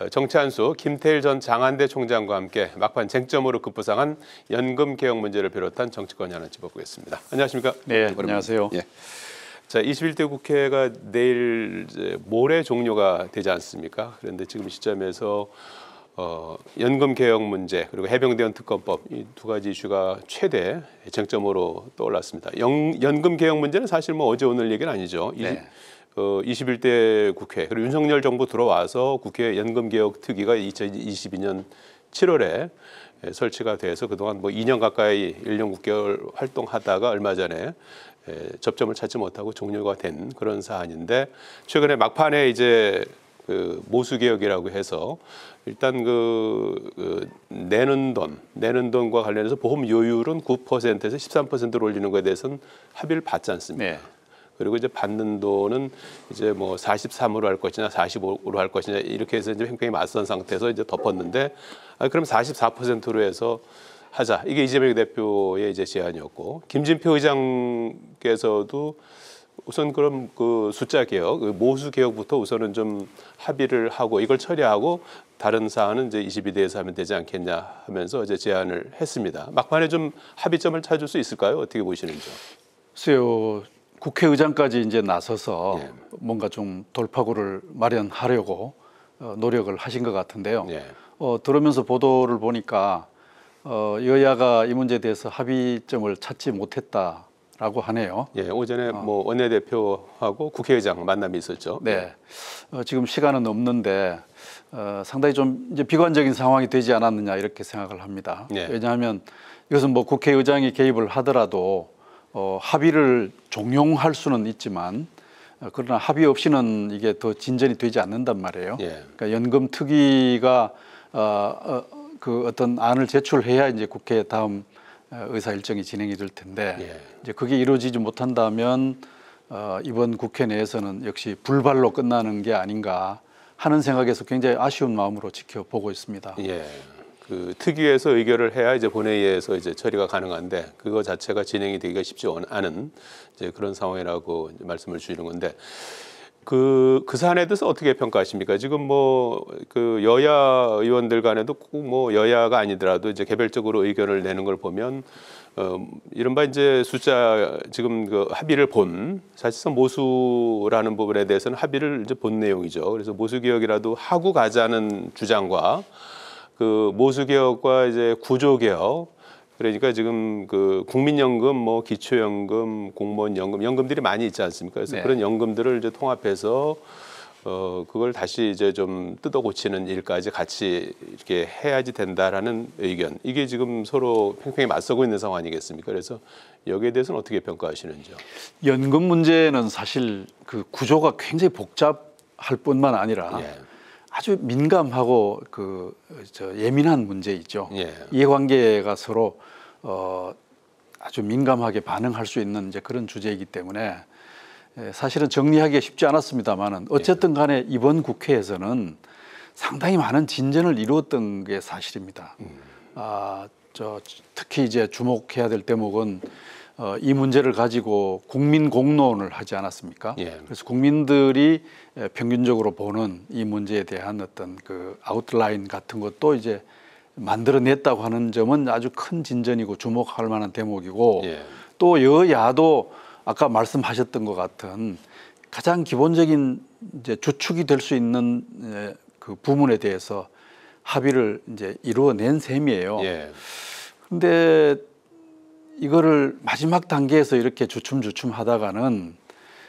어, 정치한수 김태일 전 장한대 총장과 함께 막판 쟁점으로 급부상한 연금 개혁 문제를 비롯한 정치권이 하나 짚어보겠습니다. 안녕하십니까? 네, 오랜만 안녕하세요. 예. 자, 21대 국회가 내일 모레 종료가 되지 않습니까? 그런데 지금 시점에서 어, 연금 개혁 문제 그리고 해병대원 특검법 이 두 가지 이슈가 최대 쟁점으로 떠올랐습니다. 연, 연금 개혁 문제는 사실 뭐 어제 오늘 얘기는 아니죠. 네. 그 어, 21대 국회 그리고 윤석열 정부 들어와서 국회 연금개혁 특위가 2022년 7월에 예, 설치가 돼서 그동안 뭐 2년 가까이 1년 6개월 활동하다가 얼마 전에 예, 접점을 찾지 못하고 종료가 된 그런 사안인데 최근에 막판에 이제 그 모수개혁이라고 해서 일단 그, 그 내는 돈, 내는 돈과 관련해서 보험 요율은 9%에서 13%로 올리는 것에 대해서는 합의를 받지 않습니다. 네. 그리고 이제 받는 돈은 이제 뭐 43으로 할 것이냐 45로 할 것이냐 이렇게 해서 이제 팽팽히 맞선 상태에서 이제 덮었는데 아, 그럼 44%로 해서 하자. 이게 이재명 대표의 이제 제안이었고 김진표 의장께서도 우선 그럼 그 숫자 개혁, 그 모수 개혁부터 우선은 좀 합의를 하고 이걸 처리하고 다른 사안은 이제 22대에서 하면 되지 않겠냐 하면서 이제 제안을 했습니다. 막판에 좀 합의점을 찾을 수 있을까요? 어떻게 보시는지요? 글쎄요. 국회의장까지 이제 나서서 예. 뭔가 좀 돌파구를 마련하려고 어, 노력을 하신 것 같은데요. 예. 어, 들으면서 보도를 보니까 어, 여야가 이 문제에 대해서 합의점을 찾지 못했다라고 하네요. 예, 오전에 어. 뭐 원내대표하고 국회의장 만남이 있었죠. 네, 어, 지금 시간은 없는데 어, 상당히 좀 이제 비관적인 상황이 되지 않았느냐 이렇게 생각을 합니다. 예. 왜냐하면 이것은 뭐 국회의장이 개입을 하더라도 어, 합의를 종용할 수는 있지만 어, 그러나 합의 없이는 이게 더 진전이 되지 않는단 말이에요. 예. 그러니까 연금 특위가 어, 어, 그 어떤 안을 제출해야 이제 국회 다음 어, 의사 일정이 진행이 될 텐데 예. 이제 그게 이루어지지 못한다면 어, 이번 국회 내에서는 역시 불발로 끝나는 게 아닌가 하는 생각에서 굉장히 아쉬운 마음으로 지켜보고 있습니다. 예. 그 특위에서 의결을 해야 이제 본회의에서 이제 처리가 가능한데 그거 자체가 진행이 되기가 쉽지 않은 이제 그런 상황이라고 이제 말씀을 주시는 건데 그, 그 사안에 대해서 어떻게 평가하십니까? 지금 뭐, 그 여야 의원들 간에도 꼭 뭐 여야가 아니더라도 이제 개별적으로 의견을 내는 걸 보면, 어, 이른바 이제 숫자 지금 그 합의를 본, 사실상 모수라는 부분에 대해서는 합의를 이제 본 내용이죠. 그래서 모수개혁이라도 하고 가자는 주장과 그 모수 개혁과 이제 구조 개혁 그러니까 지금 그 국민연금, 뭐 기초연금, 공무원 연금, 연금들이 많이 있지 않습니까? 그래서 네. 그런 연금들을 이제 통합해서 어 그걸 다시 이제 좀 뜯어 고치는 일까지 같이 이렇게 해야지 된다라는 의견. 이게 지금 서로 팽팽히 맞서고 있는 상황 아니겠습니까? 그래서 여기에 대해서는 어떻게 평가하시는지요? 연금 문제는 사실 그 구조가 굉장히 복잡할 뿐만 아니라 예. 아주 민감하고 그 저 예민한 문제 있죠. 예. 이해관계가 서로 어 아주 민감하게 반응할 수 있는 이제 그런 주제이기 때문에 예, 사실은 정리하기가 쉽지 않았습니다만은 예. 어쨌든 간에 이번 국회에서는 상당히 많은 진전을 이루었던 게 사실입니다. 음. 아, 저 특히 이제 주목해야 될 대목은 어, 이 문제를 가지고 국민 공론을 하지 않았습니까? 예. 그래서 국민들이 예, 평균적으로 보는 이 문제에 대한 어떤 그 아웃라인 같은 것도 이제 만들어냈다고 하는 점은 아주 큰 진전이고 주목할 만한 대목이고 예. 또 여야도 아까 말씀하셨던 것 같은 가장 기본적인 이제 주축이 될 수 있는 예, 그 부분에 대해서 합의를 이제 이루어낸 셈이에요. 그런데 예. 이거를 마지막 단계에서 이렇게 주춤주춤 하다가는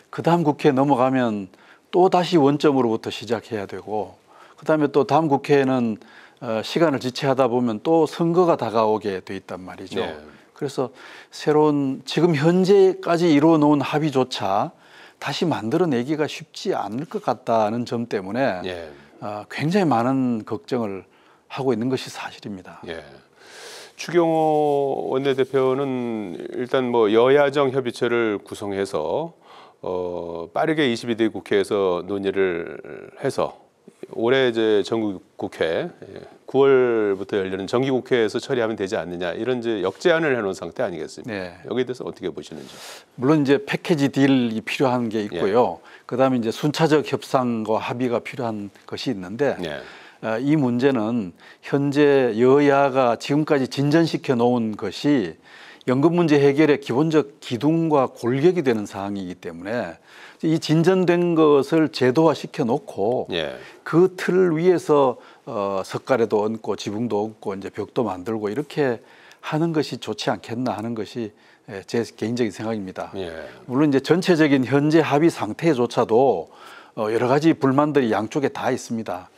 그 다음 국회 넘어가면 또 다시 원점으로부터 시작해야 되고 그 다음에 또 다음 국회에는 어, 시간을 지체하다 보면 또 선거가 다가오게 돼 있단 말이죠. 네. 그래서 새로운 지금 현재까지 이루어 놓은 합의조차 다시 만들어내기가 쉽지 않을 것 같다는 점 때문에 예. 어, 굉장히 많은 걱정을 하고 있는 것이 사실입니다. 예. 추경호 원내대표는 일단 뭐 여야정 협의체를 구성해서 어 빠르게 22대 국회에서 논의를 해서 올해 이제 정국 국회 9월부터 예, 열리는 정기 국회에서 처리하면 되지 않느냐 이런 이제 역제안을 해놓은 상태 아니겠습니까? 네. 여기에 대해서 어떻게 보시는지? 물론 이제 패키지 딜이 필요한 게 있고요. 예. 그다음에 이제 순차적 협상과 합의가 필요한 것이 있는데. 예. 아, 이 문제는 현재 여야가 지금까지 진전시켜 놓은 것이 연금 문제 해결의 기본적 기둥과 골격이 되는 사항이기 때문에 이 진전된 것을 제도화 시켜 놓고 예. 그틀 위에서 어, 석가래도 얹고 지붕도 얹고 이제 벽도 만들고 이렇게 하는 것이 좋지 않겠나 하는 것이 예, 제 개인적인 생각입니다. 예. 물론 이제 전체적인 현재 합의 상태조차도 어, 여러 가지 불만들이 양쪽에 다 있습니다.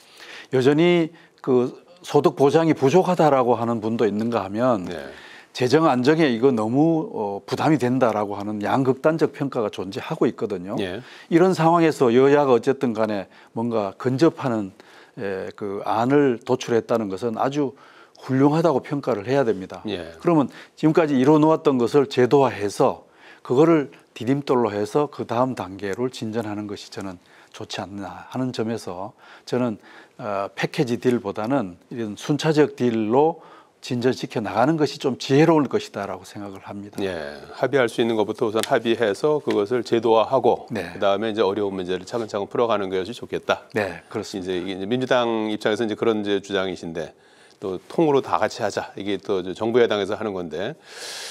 여전히 그 소득 보장이 부족하다라고 하는 분도 있는가 하면 네. 재정 안정에 이거 너무 어, 부담이 된다라고 하는 양극단적 평가가 존재하고 있거든요. 예. 이런 상황에서 여야가 어쨌든 간에 뭔가 근접하는 예, 그 안을 도출했다는 것은 아주 훌륭하다고 평가를 해야 됩니다. 예. 그러면 지금까지 이뤄놓았던 것을 제도화해서 그거를 디딤돌로 해서 그 다음 단계를 진전하는 것이 저는 좋지 않나 하는 점에서 저는 어, 패키지 딜보다는 이런 순차적 딜로 진전시켜 나가는 것이 좀 지혜로울 것이다라고 생각을 합니다. 예, 합의할 수 있는 것부터 우선 합의해서 그것을 제도화하고 네. 그다음에 이제 어려운 문제를 차근차근 풀어가는 것이 좋겠다. 네, 그렇습니다. 이제, 이제 민주당 입장에서 이제 그런 이제 주장이신데 또 통으로 다 같이 하자 이게 또 정부 여당에서 하는 건데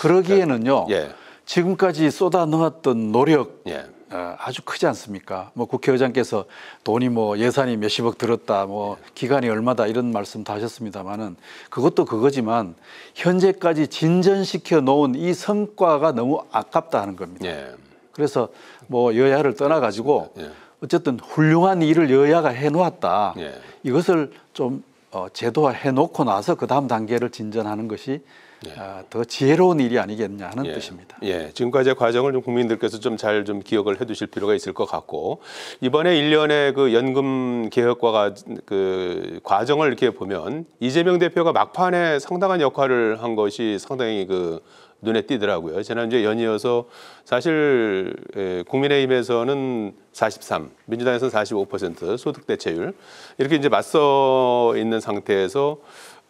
그러기에는요. 그러니까, 예. 지금까지 쏟아넣었던 노력 예. 어, 아주 크지 않습니까? 뭐 국회의장께서 돈이 뭐 예산이 몇십억 들었다, 뭐 기간이 얼마다 이런 말씀 다 하셨습니다만은 그것도 그거지만 현재까지 진전시켜 놓은 이 성과가 너무 아깝다 하는 겁니다. 예. 그래서 뭐 여야를 떠나가지고 예. 어쨌든 훌륭한 일을 여야가 해놓았다. 예. 이것을 좀 어, 제도화해 놓고 나서 그 다음 단계를 진전하는 것이 예. 아, 더 지혜로운 일이 아니겠냐 하는 예. 뜻입니다. 예. 지금까지의 과정을 좀 국민들께서 좀 잘 좀 기억을 해두실 필요가 있을 것 같고 이번에 일련의 그 연금 개혁과 그 과정을 이렇게 보면 이재명 대표가 막판에 상당한 역할을 한 것이 상당히 그 눈에 띄더라고요. 지난주에 연이어서 사실 예, 국민의힘에서는 43, 민주당에서는 45% 소득 대체율 이렇게 이제 맞서 있는 상태에서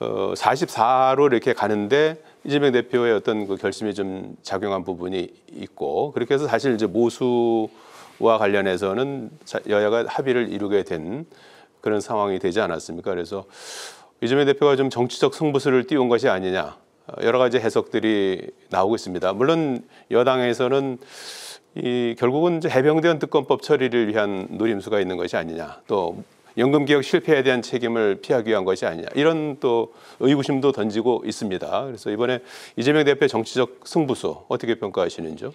어, 44로 이렇게 가는데 이재명 대표의 어떤 그 결심이 좀 작용한 부분이 있고 그렇게 해서 사실 이제 모수와 관련해서는 여야가 합의를 이루게 된 그런 상황이 되지 않았습니까? 그래서 이재명 대표가 좀 정치적 승부수를 띄운 것이 아니냐 여러 가지 해석들이 나오고 있습니다. 물론 여당에서는 이 결국은 해병대원 특검법 처리를 위한 노림수가 있는 것이 아니냐 또 연금 개혁 실패에 대한 책임을 피하기 위한 것이 아니냐 이런 또 의구심도 던지고 있습니다. 그래서 이번에 이재명 대표의 정치적 승부수 어떻게 평가하시는지요?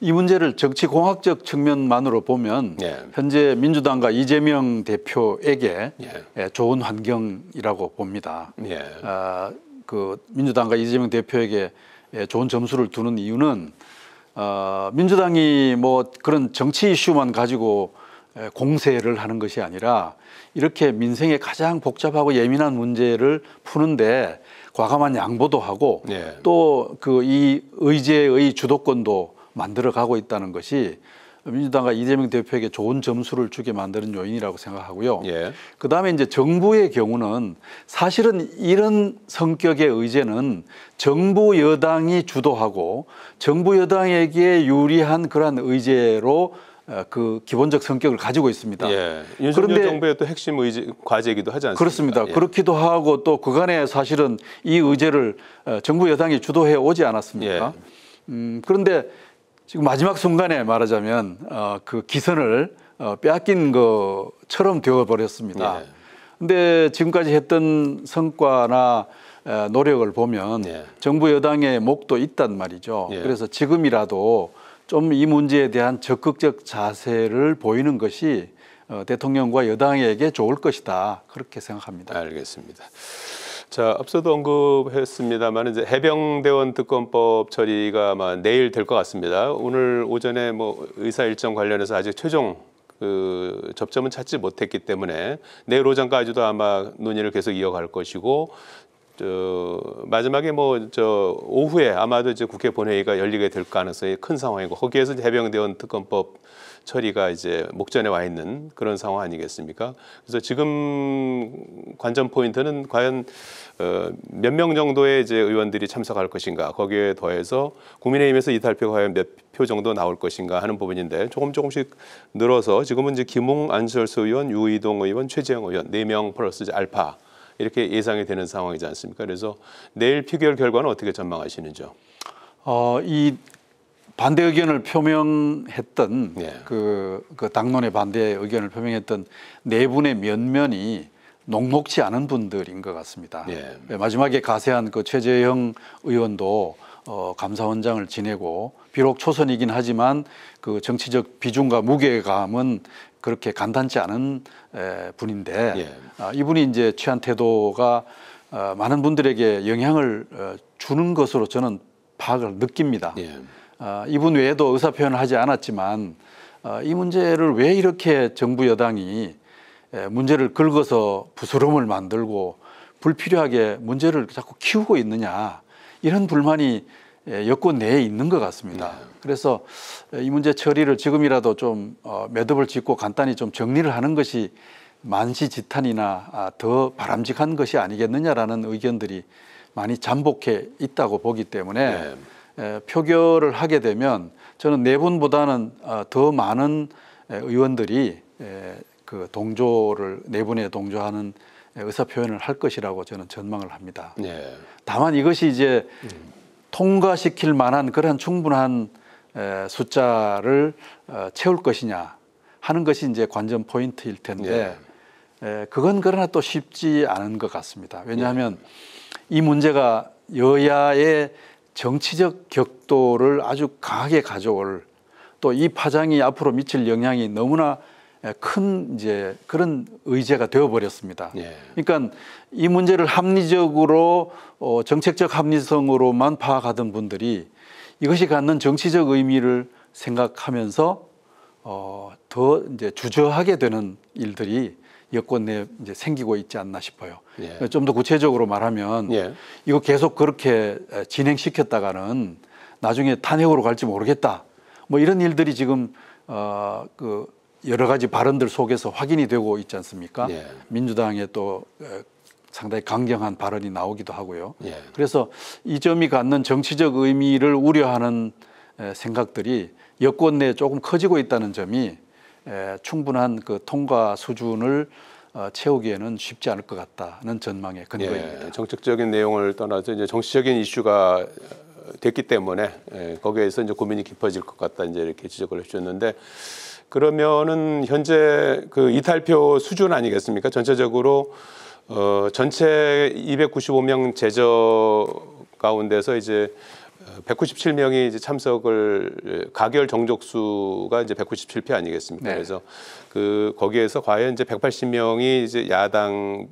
이 문제를 정치공학적 측면만으로 보면 예. 현재 민주당과 이재명 대표에게 예. 예. 좋은 환경이라고 봅니다. 예. 아, 그 민주당과 이재명 대표에게 예, 좋은 점수를 두는 이유는 어, 민주당이 뭐 그런 정치 이슈만 가지고 공세를 하는 것이 아니라 이렇게 민생에 가장 복잡하고 예민한 문제를 푸는데 과감한 양보도 하고 네. 또그 이 의제의 주도권도 만들어 가고 있다는 것이 민주당과 이재명 대표에게 좋은 점수를 주게 만드는 요인이라고 생각하고요. 예. 그 다음에 이제 정부의 경우는 사실은 이런 성격의 의제는 정부 여당이 주도하고 정부 여당에게 유리한 그러한 의제로 어, 그 기본적 성격을 가지고 있습니다. 예. 그런데 정부의 또 핵심 의지, 과제이기도 하지 않습니까? 그렇습니다. 예. 그렇기도 하고 또 그간에 사실은 이 의제를 어, 정부 여당이 주도해 오지 않았습니까? 예. 음, 그런데 지금 마지막 순간에 말하자면 어, 그 기선을 어, 빼앗긴 것처럼 되어버렸습니다. 그런데 예. 지금까지 했던 성과나 어, 노력을 보면 예. 정부 여당의 목도 있단 말이죠. 예. 그래서 지금이라도 좀이 문제에 대한 적극적 자세를 보이는 것이 어, 대통령과 여당에게 좋을 것이다 그렇게 생각합니다. 알겠습니다. 자 앞서도 언급했습니다만 이제 해병대원 특검법 처리가 아마 내일 될 것 같습니다. 오늘 오전에 뭐 의사 일정 관련해서 아직 최종 그 접점은 찾지 못했기 때문에 내일 오전까지도 아마 논의를 계속 이어갈 것이고 저 마지막에 뭐 저 오후에 아마도 이제 국회 본회의가 열리게 될 가능성이 큰 상황이고 거기에서 해병대원 특검법 처리가 이제 목전에 와 있는 그런 상황 아니겠습니까? 그래서 지금 관전 포인트는 과연 어, 몇 명 정도의 이제 의원들이 참석할 것인가 거기에 더해서 국민의힘에서 이탈표가 과연 몇 표 정도 나올 것인가 하는 부분인데 조금 조금씩 늘어서 지금은 이제 김웅 안철수 의원 유이동 의원 최재형 의원 네 명 플러스 알파 이렇게 예상이 되는 상황이지 않습니까? 그래서 내일 피결 결과는 어떻게 전망하시는지요? 어, 이 반대 의견을 표명했던 예. 그, 그 당론의 반대 의견을 표명했던 네 분의 면면이 녹록지 않은 분들인 것 같습니다. 예. 예 마지막에 가세한 그 최재형 의원도 어, 감사원장을 지내고 비록 초선이긴 하지만 그 정치적 비중과 무게감은 그렇게 간단치 않은 분인데 예. 아, 이분이 이제 취한 태도가 어, 많은 분들에게 영향을 어, 주는 것으로 저는 파악을 느낍니다. 예. 아, 이분 외에도 의사 표현을 하지 않았지만 어, 이 문제를 왜 이렇게 정부 여당이 문제를 긁어서 부스럼을 만들고 불필요하게 문제를 자꾸 키우고 있느냐 이런 불만이 예, 여권 내에 있는 것 같습니다. 예. 그래서 이 문제 처리를 지금이라도 좀 어, 매듭을 짓고 간단히 좀 정리를 하는 것이 만시지탄이나 아, 더 바람직한 것이 아니겠느냐라는 의견들이 많이 잠복해 있다고 보기 때문에 네. 표결을 하게 되면 저는 네 분보다는 어, 더 많은 의원들이 그 동조를 네 분에 동조하는 의사 표현을 할 것이라고 저는 전망을 합니다. 네. 다만 이것이 이제 음. 통과시킬 만한 그런 충분한 숫자를 어, 채울 것이냐 하는 것이 이제 관전 포인트일 텐데 예. 그건 그러나 또 쉽지 않은 것 같습니다. 왜냐하면 예. 이 문제가 여야의 정치적 격도를 아주 강하게 가져올 또 이 파장이 앞으로 미칠 영향이 너무나 예, 큰 이제 그런 의제가 되어버렸습니다. 예. 그러니까 이 문제를 합리적으로 어, 정책적 합리성으로만 파악하던 분들이 이것이 갖는 정치적 의미를 생각하면서 어, 더 이제 주저하게 되는 일들이 여권 내에 이제 생기고 있지 않나 싶어요. 예. 그러니까 좀더 구체적으로 말하면 예. 이거 계속 그렇게 진행시켰다가는 나중에 탄핵으로 갈지 모르겠다. 뭐 이런 일들이 지금 어, 그 여러 가지 발언들 속에서 확인이 되고 있지 않습니까? 예. 민주당의 또 상당히 강경한 발언이 나오기도 하고요. 예. 그래서 이 점이 갖는 정치적 의미를 우려하는 생각들이 여권 내에 조금 커지고 있다는 점이 충분한 그 통과 수준을 어, 채우기에는 쉽지 않을 것 같다는 전망의 근거입니다. 예. 정책적인 내용을 떠나서 이제 정치적인 이슈가 어, 됐기 때문에 예, 거기에서 이제 고민이 깊어질 것 같다 이제 이렇게 지적을 해주셨는데 그러면은 현재 그 이탈표 수준 아니겠습니까? 전체적으로 어 전체 295명 제저 가운데서 이제 197명이 이제 참석을 가결 정족수가 이제 197표 아니겠습니까? 네. 그래서 그 거기에서 과연 이제 180명이 이제 야당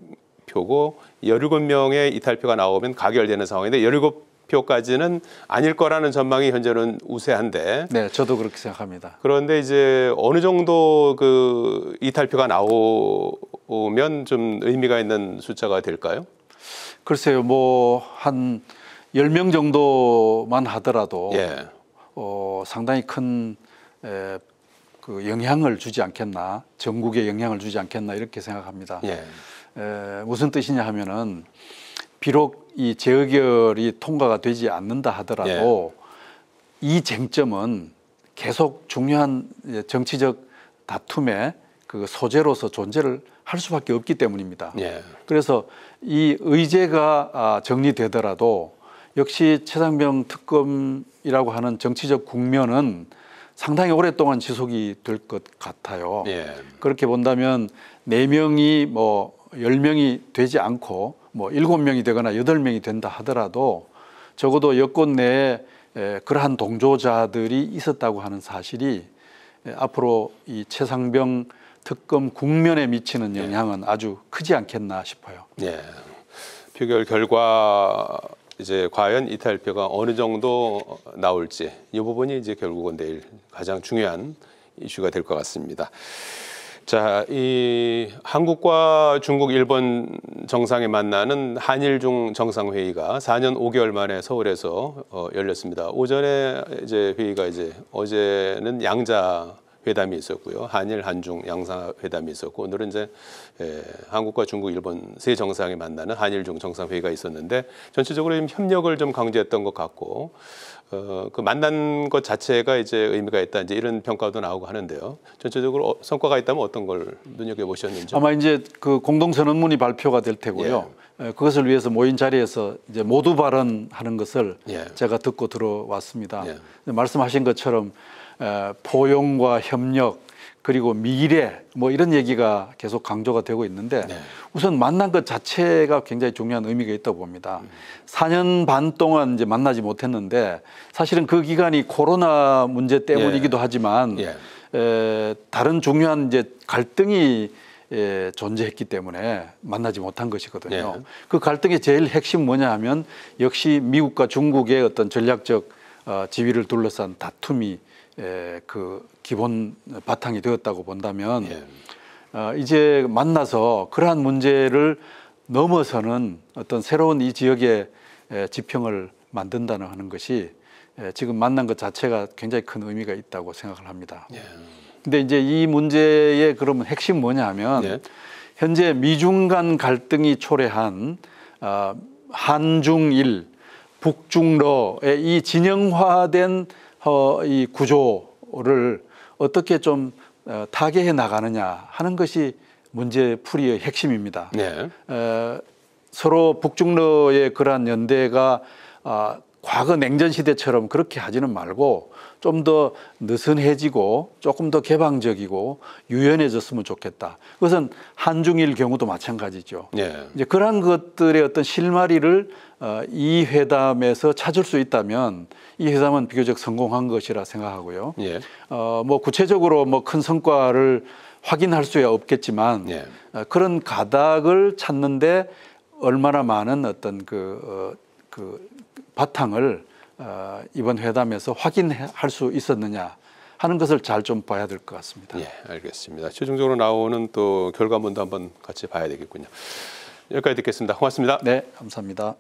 표고 17명의 이탈표가 나오면 가결되는 상황인데 17 표까지는 아닐 거라는 전망이 현재는 우세한데. 네, 저도 그렇게 생각합니다. 그런데 이제 어느 정도 그 이탈표가 나오면 좀 의미가 있는 숫자가 될까요? 글쎄요, 뭐 한1 0명 정도만 하더라도 예. 어, 상당히 큰 에, 그 영향을 주지 않겠나, 전국에 영향을 주지 않겠나 이렇게 생각합니다. 예. 에, 무슨 뜻이냐 하면은 비록 이 재의결이 통과가 되지 않는다 하더라도 예. 이 쟁점은 계속 중요한 예, 정치적 다툼의 그 소재로서 존재를 할 수밖에 없기 때문입니다. 예. 그래서 이 의제가 아, 정리되더라도 역시 최상병 특검이라고 하는 정치적 국면은 상당히 오랫동안 지속이 될 것 같아요. 예. 그렇게 본다면 4명이뭐1 0명이 뭐 되지 않고 뭐 일곱 명이 되거나 여덟 명이 된다 하더라도 적어도 여권 내에 그러한 동조자들이 있었다고 하는 사실이 앞으로 이 최상병 특검 국면에 미치는 예. 영향은 예. 아주 크지 않겠나 싶어요. 예. 표결 결과 이제 과연 이탈표가 어느 정도 나올지 이 부분이 이제 결국은 내일 가장 중요한 이슈가 될 것 같습니다. 자, 이 한국과 중국, 일본 정상에 만나는 한일중 정상회의가 4년 5개월 만에 서울에서 어, 열렸습니다. 오전에 이제 회의가 이제 어제는 양자 회담이 있었고요. 한일, 한중 양자 회담이 있었고 오늘은 이제 예, 한국과 중국, 일본 세 정상이 만나는 한일중 정상회의가 있었는데 전체적으로 협력을 좀 강조했던 것 같고 어, 그 만난 것 자체가 이제 의미가 있다 이제 이런 평가도 나오고 하는데요. 전체적으로 어, 성과가 있다면 어떤 걸 눈여겨 보셨는지 아마 이제 그 공동 선언문이 발표가 될 테고요. 예. 그것을 위해서 모인 자리에서 이제 모두 발언하는 것을 예. 제가 듣고 들어왔습니다. 예. 말씀하신 것처럼 에, 포용과 협력 그리고 미래 뭐 이런 얘기가 계속 강조가 되고 있는데 네. 우선 만난 것 자체가 굉장히 중요한 의미가 있다고 봅니다. 음. 4년 반 동안 이제 만나지 못했는데 사실은 그 기간이 코로나 문제 때문이기도 예. 하지만 예. 에, 다른 중요한 이제 갈등이 예, 존재했기 때문에 만나지 못한 것이거든요. 예. 그 갈등의 제일 핵심 뭐냐 하면 역시 미국과 중국의 어떤 전략적 어, 지위를 둘러싼 다툼이 그 기본 바탕이 되었다고 본다면 예. 어, 이제 만나서 그러한 문제를 넘어서는 어떤 새로운 이 지역의 지평을 만든다는 하는 것이 지금 만난 것 자체가 굉장히 큰 의미가 있다고 생각을 합니다. 예. 근데 이제 이 문제의 그러면 핵심 뭐냐 하면 예. 현재 미중 간 갈등이 초래한 어, 한중일 북중러의 이 진영화된 어, 이 구조를 어떻게 좀 어, 타개해 나가느냐 하는 것이 문제풀이의 핵심입니다. 네. 에, 서로 북중러의 그러한 연대가 아, 과거 냉전 시대처럼 그렇게 하지는 말고 좀 더 느슨해지고 조금 더 개방적이고 유연해졌으면 좋겠다. 그것은 한중일 경우도 마찬가지죠. 예. 이제 그러한 것들의 어떤 실마리를 어, 이 회담에서 찾을 수 있다면 이 회담은 비교적 성공한 것이라 생각하고요. 예. 어, 뭐 구체적으로 뭐 큰 성과를 확인할 수야 없겠지만 예. 어, 그런 가닥을 찾는데 얼마나 많은 어떤 그, 어, 그 바탕을 어, 이번 회담에서 확인할 수 있었느냐 하는 것을 잘 좀 봐야 될 것 같습니다. 예, 알겠습니다. 최종적으로 나오는 또 결과문도 한번 같이 봐야 되겠군요. 여기까지 듣겠습니다. 고맙습니다. 네, 감사합니다.